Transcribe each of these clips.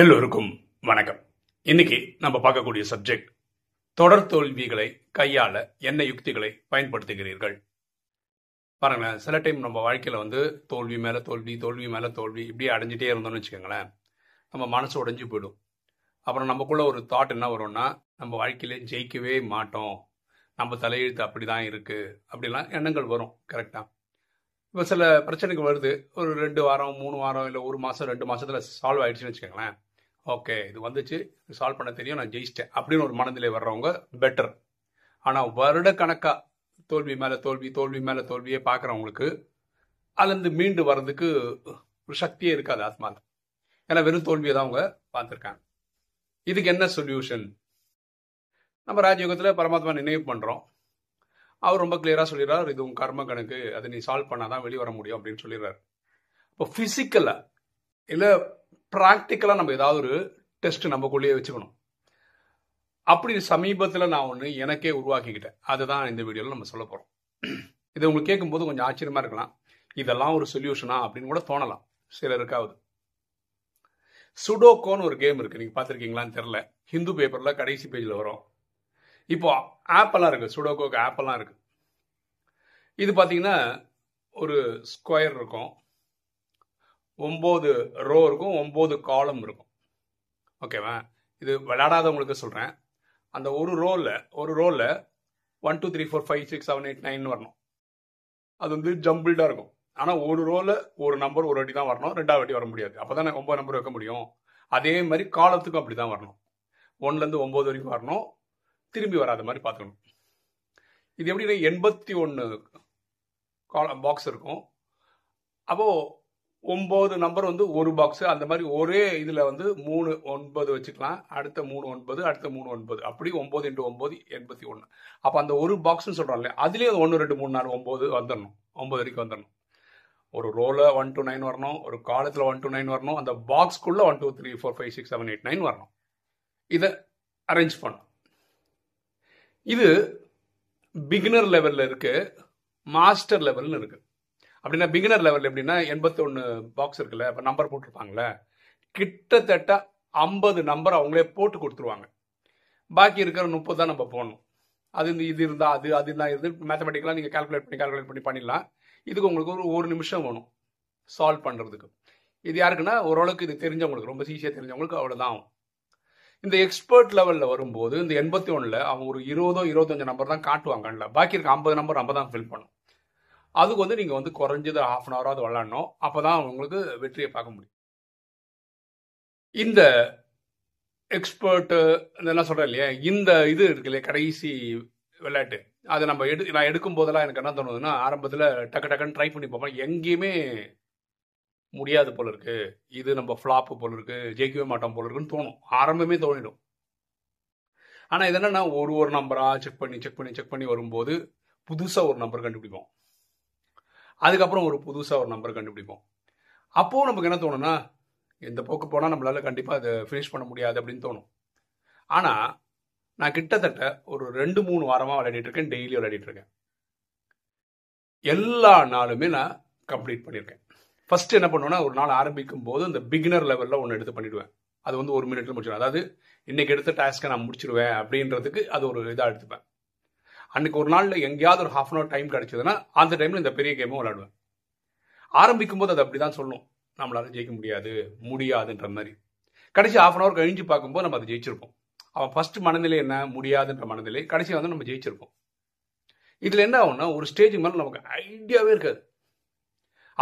எல்லோருக்கும் வணக்கம் இன்னைக்கு நம்ம பார்க்கக்கூடிய சப்ஜெக்ட் தொடர் தோல்விகளை கையாள என்ன யுக்திகளை பயன்படுத்துகிறீர்கள் பாருங்களேன் சில டைம் நம்ம வாழ்க்கையில் வந்து தோல்வி மேலே தோல்வி தோல்வி மேலே தோல்வி இப்படி அடைஞ்சிட்டே இருந்தோம்னு வச்சுக்கோங்களேன் நம்ம மனசு உடஞ்சி போயிடும் அப்புறம் நமக்குள்ள ஒரு தாட் என்ன வரும்னா நம்ம வாழ்க்கையில ஜெயிக்கவே மாட்டோம் நம்ம தலையெழுத்து அப்படி தான் இருக்குது அப்படிலாம் எண்ணங்கள் வரும் கரெக்டாக இப்போ சில பிரச்சனைக்கு வருது ஒரு ரெண்டு வாரம் மூணு வாரம் இல்லை ஒரு மாதம் ரெண்டு மாதத்தில் சால்வ் ஆகிடுச்சுன்னு வச்சுக்கோங்களேன் ஓகே இது வந்துச்சு சால்வ் பண்ண தெரியும் நான் ஜெயிச்சிட்டேன் அப்படின்னு ஒரு மனதிலே வர்றவங்க பெட்டர் ஆனால் வருடக்கணக்காக தோல்வி மேலே தோல்வி தோல்வி மேலே தோல்வியே பார்க்குறவங்களுக்கு அதுலேருந்து மீண்டு வர்றதுக்கு ஒரு சக்தியே இருக்காது ஆத்மாவில் ஏன்னா வெறும் தோல்வியை தான் அவங்க பார்த்துருக்காங்க இதுக்கு என்ன சொல்யூஷன் நம்ம ராஜயோகத்தில் பரமாத்மா நினைவு பண்ணுறோம் அவர் ரொம்ப கிளியராக சொல்லிடுறார் இது உங்க கர்ம கணக்கு அதை நீ சால்வ் பண்ணால் தான் வெளியே வர முடியும் அப்படின்னு சொல்லிடுறாரு இப்போ ஃபிசிக்கலாக இல்லை ப்ராக்டிக்கலாக நம்ம ஏதாவது ஒரு டெஸ்ட் நம்மக்குள்ளேயே வச்சுக்கணும் அப்படி சமீபத்தில் நான் ஒன்று எனக்கே உருவாக்கிக்கிட்டேன் அதுதான் இந்த வீடியோவில் நம்ம சொல்ல போகிறோம் இதை உங்களுக்கு கேட்கும்போது கொஞ்சம் ஆச்சரியமாக இருக்கலாம் இதெல்லாம் ஒரு சொல்யூஷனா அப்படின்னு கூட தோணலாம் சிலருக்காவது சுடோக்கோன்னு ஒரு கேம் இருக்குது நீங்கள் பார்த்துருக்கீங்களான்னு தெரில ஹிந்து பேப்பரில் கடைசி பேஜில் வரும் இப்போ ஆப்பெல்லாம் இருக்குது சுடோகோக்கு ஆப்பெல்லாம் இருக்குது இது பார்த்தீங்கன்னா ஒரு ஸ்கொயர் இருக்கும் ஒம்பது ரோ இருக்கும் ஒம்பது காலம் இருக்கும் ஓகேவா இது விளையாடாதவங்களுக்கு சொல்கிறேன் அந்த ஒரு ரோவில் ஒரு ரோவில் one two three four five six seven eight nine வரணும் அது வந்து ஜம்பிள்டாக இருக்கும் ஆனால் ஒரு ரோவில் ஒரு நம்பர் ஒரு வாட்டி தான் வரணும் ரெண்டாவது வாட்டி வர முடியாது அப்போ தான் ஒம்பது நம்பர் வைக்க முடியும் அதே மாதிரி காலத்துக்கும் அப்படி தான் வரணும் ஒன்லேருந்து ஒம்பது வரைக்கும் வரணும் திரும்பி வராத மாதிரி பார்த்துக்கணும் இது எப்படின்னா எண்பத்தி ஒன்று காலம் பாக்ஸ் இருக்கும் அப்போது ஒம்பது நம்பர் வந்து ஒரு பாக்ஸு அந்த மாதிரி ஒரே இதில் வந்து மூணு ஒன்பது வச்சுக்கலாம் அடுத்த மூணு ஒன்பது அடுத்த மூணு ஒன்பது அப்படி ஒம்பது இன்ட்டு ஒம்பது எண்பத்தி ஒன்று அப்போ அந்த ஒரு பாக்ஸ்னு சொல்கிறோம் இல்லையா அது ஒன்று ரெண்டு மூணு நாலு ஒம்பது வந்துடணும் ஒம்பது வரைக்கும் வந்துடணும் ஒரு ரோவில் ஒன் டூ நைன் வரணும் ஒரு காலத்தில் ஒன் டூ நைன் வரணும் அந்த பாக்ஸ்க்குள்ளே one two three four five six seven eight nine வரணும் இதை அரேஞ்ச் பண்ணும் இது பிகினர் லெவலில் இருக்கு மாஸ்டர் லெவல்னு இருக்கு அப்படின்னா பிகினர் லெவல் எப்படின்னா எண்பத்தொன்று பாக்ஸ் இருக்குல்ல இப்போ நம்பர் போட்டிருப்பாங்களே கிட்டத்தட்ட ஐம்பது நம்பர் அவங்களே போட்டு கொடுத்துருவாங்க பாக்கி இருக்கிற முப்பது தான் நம்ம போடணும் அது இந்த இது இருந்தால் அது அது இருந்தால் இருந்து மேத்தமெட்டிக்கலாம் நீங்கள் கால்குலேட் பண்ணி கால்குலேட் பண்ணி பண்ணிடலாம் இதுக்கு உங்களுக்கு ஒரு ஒரு நிமிஷம் வேணும் சால்வ் பண்ணுறதுக்கு இது யாருக்குன்னா ஓரளவுக்கு இது தெரிஞ்சவங்களுக்கு ரொம்ப ஈஸியாக தெரிஞ்சவங்களுக்கு அவ்வளோதான் ஆகும் இந்த எக்ஸ்பர்ட் லெவலில் வரும்போது இந்த எண்பத்தி ஒன்றில் அவங்க ஒரு இருபதோ இருபத்தஞ்சு நம்பர் தான் காட்டுவாங்கல்ல பாக்கி இருக்க ஐம்பது நம்பர் நம்ம தான் ஃபில் பண்ணும் அதுக்கு வந்து நீங்கள் வந்து குறைஞ்சது ஹாஃப் அன் அவராவது விளாட்ணும் அப்போ தான் உங்களுக்கு வெற்றியை பார்க்க முடியும் இந்த எக்ஸ்பர்ட்டு இதெல்லாம் சொல்கிறேன் இல்லையா இந்த இது இருக்கு இல்லையா கடைசி விளையாட்டு அதை நம்ம எடு நான் எடுக்கும் போதெல்லாம் எனக்கு என்ன தோணுதுன்னா ஆரம்பத்தில் டக்கு டக்குன்னு ட்ரை பண்ணி பார்ப்பேன் எங்கேயுமே முடியாது போல இருக்கு இது நம்ம ஃப்ளாப்பு போல இருக்கு ஜெயிக்கவே மாட்டோம் போல இருக்குன்னு தோணும் ஆரம்பமே தோணிடும் ஆனால் இது என்னன்னா ஒரு ஒரு நம்பராக செக் பண்ணி செக் பண்ணி செக் பண்ணி வரும்போது புதுசாக ஒரு நம்பர் கண்டுபிடிப்போம் அதுக்கப்புறம் ஒரு புதுசாக ஒரு நம்பர் கண்டுபிடிப்போம் அப்போது நமக்கு என்ன தோணும்னா இந்த போக்கு போனால் நம்மளால் கண்டிப்பாக அதை ஃபினிஷ் பண்ண முடியாது அப்படின்னு தோணும் ஆனால் நான் கிட்டத்தட்ட ஒரு ரெண்டு மூணு வாரமாக விளையாடிட்டு இருக்கேன் டெய்லி விளையாடிட்டு இருக்கேன் எல்லா நாளுமே நான் கம்ப்ளீட் பண்ணியிருக்கேன் ஃபர்ஸ்ட் என்ன பண்ணுவேன்னா ஒரு நாள் ஆரம்பிக்கும் போது இந்த பிகினர் லெவலில் ஒன்று எடுத்து பண்ணிடுவேன் அது வந்து ஒரு மினிட்ல முடிச்சிடும் அதாவது இன்னைக்கு எடுத்த டாஸ்க்கை நான் முடிச்சிடுவேன் அப்படின்றதுக்கு அது ஒரு இதாக எடுத்துப்பேன் அன்னைக்கு ஒரு நாளில் எங்கேயாவது ஒரு ஹாஃப் அன் டைம் கிடைச்சதுன்னா அந்த டைமில் இந்த பெரிய கேமும் விளாடுவேன் ஆரம்பிக்கும் போது அது அப்படி தான் சொல்லும் நம்மளால ஜெயிக்க முடியாது முடியாதுன்ற மாதிரி கடைசி ஹாஃப் அன் ஹவர் கழிஞ்சு பார்க்கும்போது நம்ம அதை ஜெயிச்சிருப்போம் அவன் ஃபர்ஸ்ட் மனநிலை என்ன முடியாதுன்ற மனநிலை கடைசி வந்து நம்ம ஜெயிச்சிருப்போம் இதில் என்ன ஆகும்னா ஒரு ஸ்டேஜ் மேலே நமக்கு ஐடியாவே இருக்காது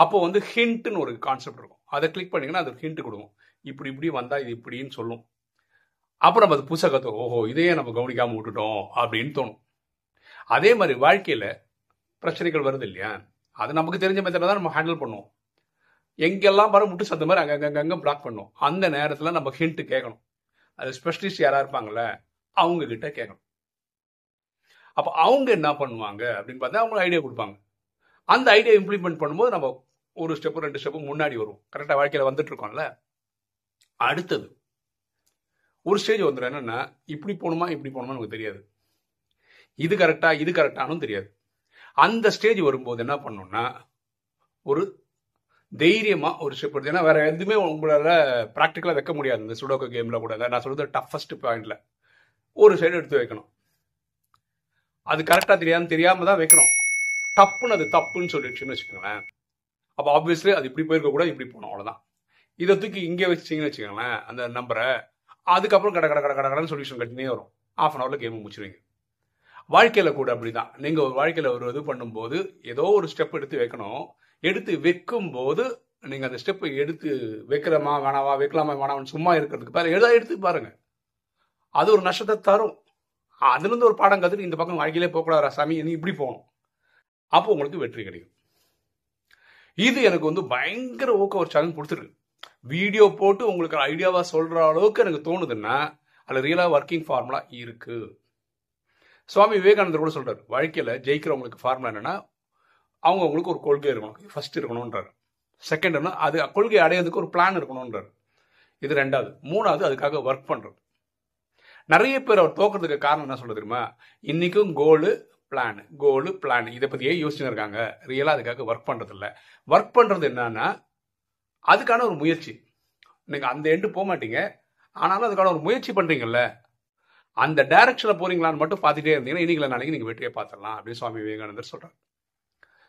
அப்போ வந்து ஹிண்ட்னு ஒரு கான்செப்ட் இருக்கும் அதை கிளிக் பண்ணிங்கன்னா அது ஹிண்ட் கொடுக்கும் இப்படி இப்படி வந்தால் இது இப்படின்னு சொல்லும் அப்போ நம்ம அது புதுசாக கற்றுக்கோம் ஓஹோ இதையே நம்ம கவனிக்காமல் விட்டுட்டோம் அப்படின்னு தோணும் அதே மாதிரி வாழ்க்கையில் பிரச்சனைகள் வருது இல்லையா அது நமக்கு தெரிஞ்ச மாதிரி தான் நம்ம ஹேண்டில் பண்ணுவோம் எங்கெல்லாம் வர முட்டு சந்த மாதிரி அங்கே அங்கே பிளாக் பண்ணும் அந்த நேரத்தில் நம்ம ஹிண்ட்டு கேட்கணும் அது ஸ்பெஷலிஸ்ட் யாராக இருப்பாங்களே அவங்கக்கிட்ட கேட்கணும் அப்போ அவங்க என்ன பண்ணுவாங்க அப்படின்னு பார்த்தா அவங்க ஐடியா கொடுப்பாங்க அந்த ஐடியா இம்ப்ளிமெண்ட் பண்ணும்போது நம்ம ஒரு ஸ்டெப்பு ரெண்டு ஸ்டெப்பு முன்னாடி வருவோம் கரெக்டாக வாழ்க்கையில் வந்துட்டு இருக்கோம்ல அடுத்தது ஒரு ஸ்டேஜ் வந்துடும் என்னென்னா இப்படி போகணுமா இப்படி போகணுமா நமக்கு தெரியாது இது கரெக்டா இது கரெக்டானும் தெரியாது அந்த ஸ்டேஜ் வரும்போது என்ன பண்ணோம்னா ஒரு தைரியமாக ஒரு ஸ்டெப் எடுத்து ஏன்னா வேறு எதுவுமே உங்களால் ப்ராக்டிக்கலாக வைக்க முடியாது இந்த சுடோக்கோ கேமில் கூட நான் சொல்கிறது டஃபஸ்ட் பாயிண்டில் ஒரு சைடு எடுத்து வைக்கணும் அது கரெக்டாக தெரியாதுன்னு தெரியாமல் தான் வைக்கணும் தப்புன்னு அது தப்புன்னு சொல்லிடுச்சுன்னு வச்சுக்கோங்களேன் அப்போ ஆப்வியஸ்லி அது இப்படி போயிருக்க கூட இப்படி போகணும் அவ்வளோதான் இதை தூக்கி இங்கே வச்சிங்கன்னு வச்சுக்கோங்களேன் அந்த நம்பரை அதுக்கப்புறம் கடை கடை கடை கடை கடன் சொல்யூஷன் கட்டினே வரும் ஆஃப் அன் ஹவரில் கேம் முடிச்சிருவீங்க வாழ்க்கையில் கூட அப்படி தான் நீங்கள் ஒரு வாழ்க்கையில் ஒரு இது பண்ணும்போது ஏதோ ஒரு ஸ்டெப் எடுத்து வைக்கணும் எடுத்து வைக்கும் போது நீங்கள் அந்த ஸ்டெப்பை எடுத்து வைக்கிறமா வேணாவா வைக்கலாமா வேணாமான்னு சும்மா இருக்கிறதுக்கு பாருங்கள் எதாவது எடுத்து பாருங்கள் அது ஒரு நஷ்டத்தை தரும் அதுலேருந்து ஒரு பாடம் கற்றுட்டு இந்த பக்கம் வாழ்க்கையிலே போகக்கூடாது சாமி நீ இப்படி போகணும் அப்போ உங்களுக்கு வெற்றி கிடைக்கும் இது எனக்கு வந்து பயங்கர ஊக்க ஒரு சேலஞ்ச் கொடுத்துருக்கு வீடியோ போட்டு உங்களுக்கு ஐடியாவாக சொல்கிற அளவுக்கு எனக்கு தோணுதுன்னா அதில் ரியலாக ஒர்க்கிங் ஃபார்முலா இருக்குது சுவாமி விவேகானந்தர் கூட சொல்கிறார் வாழ்க்கையில் ஜெயிக்கிறவங்களுக்கு ஃபார்முலா என்னென்னா அவங்க அவங்களுக்கு ஒரு கொள்கை இருக்கணும் ஃபர்ஸ்ட் இருக்கணுன்றார் செகண்ட் என்ன அது கொள்கை அடையிறதுக்கு ஒரு பிளான் இருக்கணுன்றார் இது ரெண்டாவது மூணாவது அதுக்காக ஒர்க் பண்ணுறது நிறைய பேர் அவர் தோக்கிறதுக்கு காரணம் என்ன சொல்ல தெரியுமா இன்றைக்கும் கோலு பிளான் கோலு பிளான் இதை பற்றியே யோசிச்சுன்னு இருக்காங்க ரியலாக அதுக்காக ஒர்க் பண்ணுறதில்ல ஒர்க் பண்ணுறது என்னன்னா அதுக்கான ஒரு முயற்சி நீங்கள் அந்த எண்டு போக மாட்டீங்க ஆனாலும் அதுக்கான ஒரு முயற்சி பண்ணுறீங்கல்ல அந்த டைரக்ஷனில் போகிறீங்களான்னு மட்டும் பார்த்துட்டே இருந்தீங்கன்னா இன்னைக்கு நாளைக்கு நீங்கள் வெற்றியை பார்த்துடலாம் அப்படின்னு சுவாமி விவேகானந்தர் சொல்கிறார்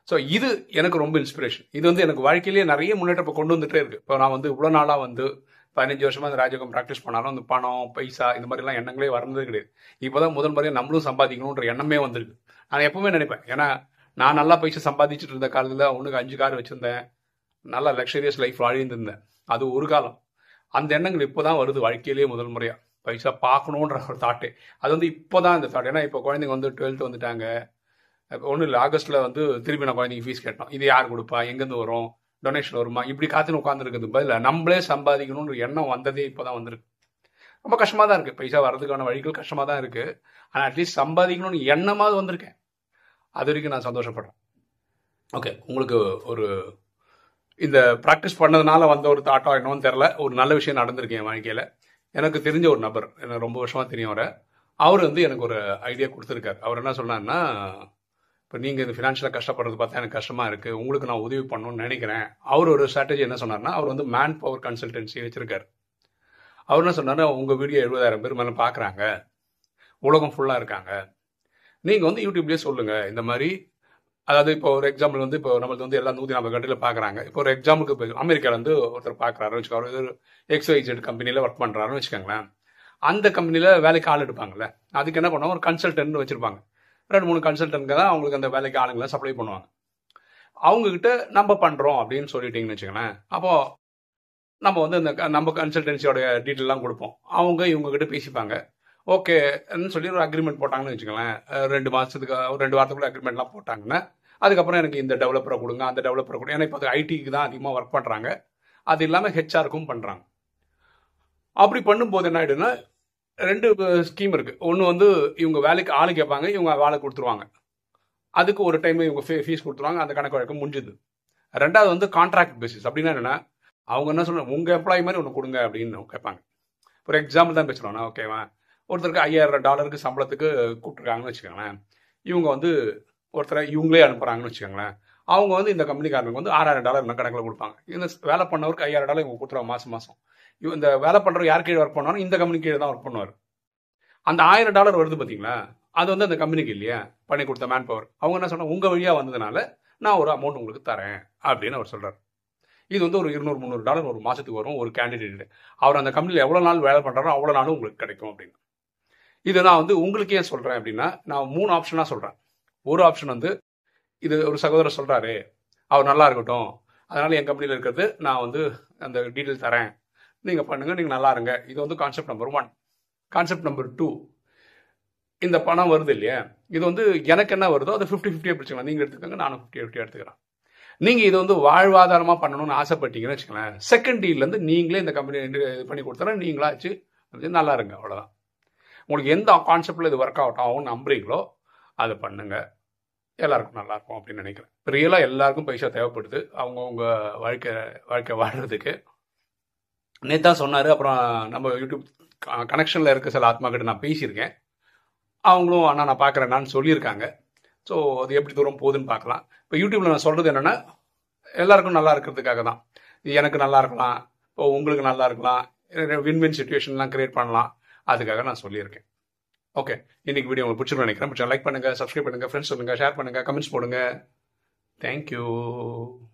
ஸோ இது எனக்கு ரொம்ப இன்ஸ்பிரேஷன் இது வந்து எனக்கு வாழ்க்கையிலேயே நிறைய முன்னேற்றம் இப்போ கொண்டு வந்துட்டே இருக்குது இப்போ நான் வந்து இவ்வளோ நாளாக வந்து பதினஞ்சு வருஷமாக அந்த ராஜயோகம் ப்ராக்டிஸ் பண்ணாலும் அந்த பணம் பைசா இந்த மாதிரிலாம் எண்ணங்களே வரந்தது கிடையாது இப்போ தான் முதல் முறையாக நம்மளும் சம்பாதிக்கணுன்ற எண்ணமே வந்திருக்கு நான் எப்பவுமே நினைப்பேன் ஏன்னா நான் நல்லா பைசா சம்பாதிச்சுட்டு இருந்த காலத்தில் அவனுக்கு அஞ்சு கார் வச்சுருந்தேன் நல்லா லக்ஸரியஸ் லைஃப் வாழ்ந்துருந்தேன் அது ஒரு காலம் அந்த எண்ணங்கள் இப்போ தான் வருது வாழ்க்கையிலேயே முதல் முறையாக பைசா பார்க்கணுன்ற ஒரு தாட்டு அது வந்து இப்போ தான் இந்த தாட் ஏன்னா இப்போ குழந்தைங்க வந்து டுவெல்த்து வந்துட்டாங்க ஒன்றும் இல்லை ஆகஸ்ட்டில் வந்து திருப்பி நான் குழந்தைங்க ஃபீஸ் கேட்டோம் இது யார் கொடுப்பா எங்கேருந்து வரும் டொனேஷன் வருமா இப்படி காத்துன்னு உட்காந்துருக்குது பதில் நம்மளே சம்பாதிக்கணுன்ற எண்ணம் வந்ததே இப்போ தான் வந்திருக்கு ரொம்ப கஷ்டமாக தான் இருக்குது பைசா வர்றதுக்கான வழிகள் கஷ்டமாக தான் இருக்குது ஆனால் அட்லீஸ்ட் சம்பாதிக்கணும்னு எண்ணமாவது வந்திருக்கேன் அது வரைக்கும் நான் சந்தோஷப்படுறேன் ஓகே உங்களுக்கு ஒரு இந்த ப்ராக்டிஸ் பண்ணதுனால வந்த ஒரு தாட்டம் என்னன்னு தெரில ஒரு நல்ல விஷயம் நடந்திருக்கு என் வாழ்க்கையில் எனக்கு தெரிஞ்ச ஒரு நபர் எனக்கு ரொம்ப வருஷமாக தெரியும் அவரை அவர் வந்து எனக்கு ஒரு ஐடியா கொடுத்துருக்காரு அவர் என்ன சொன்னார்னா இப்போ நீங்கள் இந்த ஃபினான்ஷியலாக கஷ்டப்படுறது பார்த்தா எனக்கு கஷ்டமாக இருக்குது உங்களுக்கு நான் உதவி பண்ணணும்னு நினைக்கிறேன் அவர் ஒரு ஸ்ட்ராட்டஜி என்ன சொன்னார்னா அவர் வந்து மேன் பவர் கன்சல்டன்சி வச்சுருக்கார் அவர் என்ன சொன்னார்னா உங்கள் வீடியோ எழுபதாயிரம் பேர் மேலே பார்க்குறாங்க உலகம் ஃபுல்லாக இருக்காங்க நீங்கள் வந்து யூடியூப்லேயே சொல்லுங்கள் இந்த மாதிரி அதாவது இப்போ ஒரு எக்ஸாம்பிள் வந்து இப்போ நம்மளுக்கு வந்து எல்லா நூற்றி நாற்பது கண்ட்ரியில் பார்க்குறாங்க இப்போ ஒரு எக்ஸாம்பிளுக்கு இப்போ அமெரிக்காவிலேருந்து வந்து ஒருத்தர் பார்க்குறாரு வச்சுக்கோங்க ஒரு எக்ஸ்ஒய்ஜெட் கம்பெனியில் ஒர்க் பண்ணுறாருன்னு வச்சுக்கோங்களேன் அந்த கம்பெனியில் வேலைக்கு ஆள் எடுப்பாங்கல்ல அதுக்கு என்ன பண்ணுவாங்க ஒரு கன்சல்டன்ட் வச்சுருப்பாங்க ரெண்டு மூணு கன்சல்டன்ட்க்கு தான் அவங்களுக்கு அந்த வேலைக்கு ஆளுங்களை சப்ளை பண்ணுவாங்க அவங்கக்கிட்ட நம்ம பண்ணுறோம் அப்படின்னு சொல்லிட்டிங்கன்னு வச்சுக்கோங்களேன் அப்போது நம்ம வந்து அந்த நம்ம கன்சல்டன்சியோடைய டீட்டெயிலாம் கொடுப்போம் அவங்க இவங்கக்கிட்ட பேசிப்பாங்க ஓகேன்னு சொல்லி ஒரு அக்ரிமெண்ட் போட்டாங்கன்னு வச்சுக்கோங்களேன் ரெண்டு மாதத்துக்கு ஒரு ரெண்டு வாரத்துக்குள்ள அக்ரிமெண்ட்லாம் போட்டாங்கன்னா அதுக்கப்புறம் எனக்கு இந்த டெவலப்பரை கொடுங்க அந்த டெவலப்பரை கொடுங்க ஏன்னா இப்போ அது ஐடிக்கு தான் அதிகமாக ஒர்க் பண்ணுறாங்க அது இல்லாமல் ஹெச்ஆருக்கும் பண்ணுறாங்க அப்படி பண்ணும்போது என்ன ஆகிடுன்னா ரெண்டு ஸ்கீம் இருக்குது ஒன்று வந்து இவங்க வேலைக்கு ஆள் கேட்பாங்க இவங்க வேலை கொடுத்துருவாங்க அதுக்கு ஒரு டைம் இவங்க ஃபீ ஃபீஸ் கொடுத்துருவாங்க அந்த கணக்கு வழக்கம் முடிஞ்சுது ரெண்டாவது வந்து கான்ட்ராக்ட் பேசிஸ் அப்படின்னா என்னென்னா அவங்க என்ன சொல்லுவாங்க உங்கள் எம்ப்ளாயி மாதிரி ஒன்று கொடுங்க அப்படின்னு கேட்பாங்க ஃபார் எக்ஸாம்பிள் தான் பேசுகிறோம்ண்ணா ஓகேவா ஒருத்தருக்கு ஐயாயிரம் டாலருக்கு சம்பளத்துக்கு கூப்பிட்டுருக்காங்கன்னு வச்சுக்கோங்களேன் இவங்க வந்து ஒருத்தரை இவங்களே அனுப்புகிறாங்கன்னு வச்சுக்கோங்களேன் அவங்க வந்து இந்த கம்பெனிக்காரனுக்கு வந்து ஆறாயிரம் டாலர் இன்னும் கணக்கில் கொடுப்பாங்க இந்த வேலை பண்ணவருக்கு ஐயாயிரம் டாலர் இவங்க கொடுத்துருவாங்க மாதம் மாதம் இந்த வேலை பண்ணுறவர் யார் கீழே ஒர்க் பண்ணுவாரோ இந்த கம்பெனி கீழே தான் ஒர்க் பண்ணுவார் அந்த ஆயிரம் டாலர் வருது பார்த்தீங்களா அது வந்து அந்த கம்பெனிக்கு இல்லையா பண்ணி கொடுத்த மேன் பவர் அவங்க என்ன சொன்னால் உங்கள் வழியாக வந்ததுனால நான் ஒரு அமௌண்ட் உங்களுக்கு தரேன் அப்படின்னு அவர் சொல்கிறார் இது வந்து ஒரு இருநூறு முந்நூறு டாலர் ஒரு மாதத்துக்கு வரும் ஒரு கேண்டிடேட்டு அவர் அந்த கம்பெனியில் எவ்வளோ நாள் வேலை பண்ணுறாரோ அவ்வளோ நாளும் உங்களுக்கு கிடைக்கும் அப்படின்னு இதை நான் வந்து உங்களுக்கு ஏன் சொல்கிறேன் அப்படின்னா நான் மூணு ஆப்ஷனாக சொல்கிறேன் ஒரு ஆப்ஷன் வந்து இது ஒரு சகோதரர் சொல்கிறாரு அவர் நல்லா இருக்கட்டும் அதனால் என் கம்பெனியில் இருக்கிறது நான் வந்து அந்த டீட்டெயில் தரேன் நீங்கள் பண்ணுங்கள் நீங்கள் நல்லா இருங்க இது வந்து concept number one concept number two இந்த பணம் வருது இல்லையா இது வந்து எனக்கு என்ன வருதோ அதை ஃபிஃப்டி ஃபிஃப்டியாக பிடிச்சிக்கலாம் நீங்கள் எடுத்துக்கோங்க நானும் ஃபிஃப்டி ஃபிஃப்டியாக எடுத்துக்கிறேன் நீங்கள் இதை வந்து வாழ்வாதாரமாக பண்ணணும்னு ஆசைப்பட்டீங்கன்னு வச்சுக்கலாம் செகண்ட் டீல்லேருந்து நீங்களே இந்த கம்பெனி இது பண்ணி கொடுத்தா நீங்களாச்சு நல்லா இருங்க அவ்வளோதான் உங்களுக்கு எந்த கான்செப்டில் இது ஒர்க் அவுட் ஆகும்னு நம்புறீங்களோ அதை பண்ணுங்கள் எல்லாருக்கும் இருக்கும் அப்படின்னு நினைக்கிறேன் ரியலாக எல்லாருக்கும் பைசா தேவைப்படுது அவங்கவுங்க வாழ்க்கை வாழ்க்கை வாழ்றதுக்கு நேத்தா சொன்னார் அப்புறம் நம்ம யூடியூப் கனெக்ஷனில் இருக்க சில ஆத்மாக்கிட்ட நான் பேசியிருக்கேன் அவங்களும் அண்ணா நான் பார்க்குறேன்னு சொல்லியிருக்காங்க ஸோ அது எப்படி தூரம் போகுதுன்னு பார்க்கலாம் இப்போ யூடியூப்பில் நான் சொல்கிறது என்னென்னா எல்லாருக்கும் நல்லா இருக்கிறதுக்காக தான் எனக்கு நல்லா இருக்கலாம் இப்போ உங்களுக்கு நல்லா இருக்கலாம் வின் வின் சுச்சுவேஷன்லாம் க்ரியேட் பண்ணலாம் அதுக்காக நான் சொல்லியிருக்கேன் ஓகே இன்னைக்கு வீடியோ உங்களுக்கு பிடிச்சிருக்கும் நினைக்கிறேன் பிடிச்சா லைக் பண்ணுங்கள் சப்ஸ்கிரைப் பண்ணுங்கள் ஃப்ரெண்ட்ஸ் சொல்லுங்கள் ஷேர் பண்ணுங்கள் கமெண்ட்ஸ் போடுங்க தேங்க்யூ